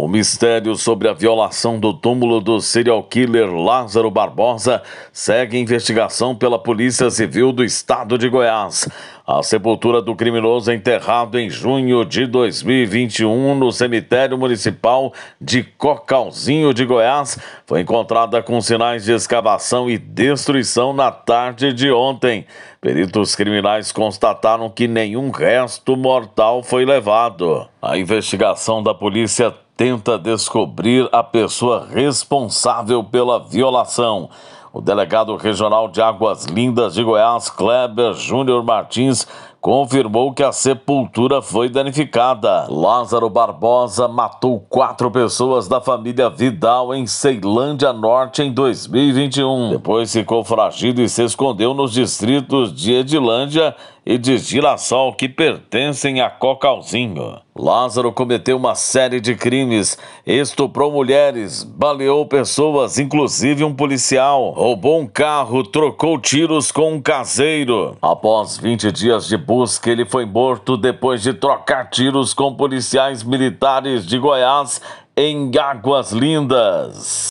O mistério sobre a violação do túmulo do serial killer Lázaro Barbosa segue investigação pela Polícia Civil do Estado de Goiás. A sepultura do criminoso é enterrado em junho de 2021 no cemitério municipal de Cocalzinho de Goiás foi encontrada com sinais de escavação e destruição na tarde de ontem. Peritos criminais constataram que nenhum resto mortal foi levado. A investigação da polícia tenta descobrir a pessoa responsável pela violação. O delegado regional de Águas Lindas de Goiás, Kleber Júnior Martins, confirmou que a sepultura foi danificada. Lázaro Barbosa matou quatro pessoas da família Vidal em Ceilândia Norte em 2021. Depois ficou foragido e se escondeu nos distritos de Edilândia e de Girassol que pertencem a Cocalzinho. Lázaro cometeu uma série de crimes, estuprou mulheres, baleou pessoas, inclusive um policial, roubou um carro, trocou tiros com um caseiro. Após 20 dias de busca, ele foi morto depois de trocar tiros com policiais militares de Goiás em Águas Lindas.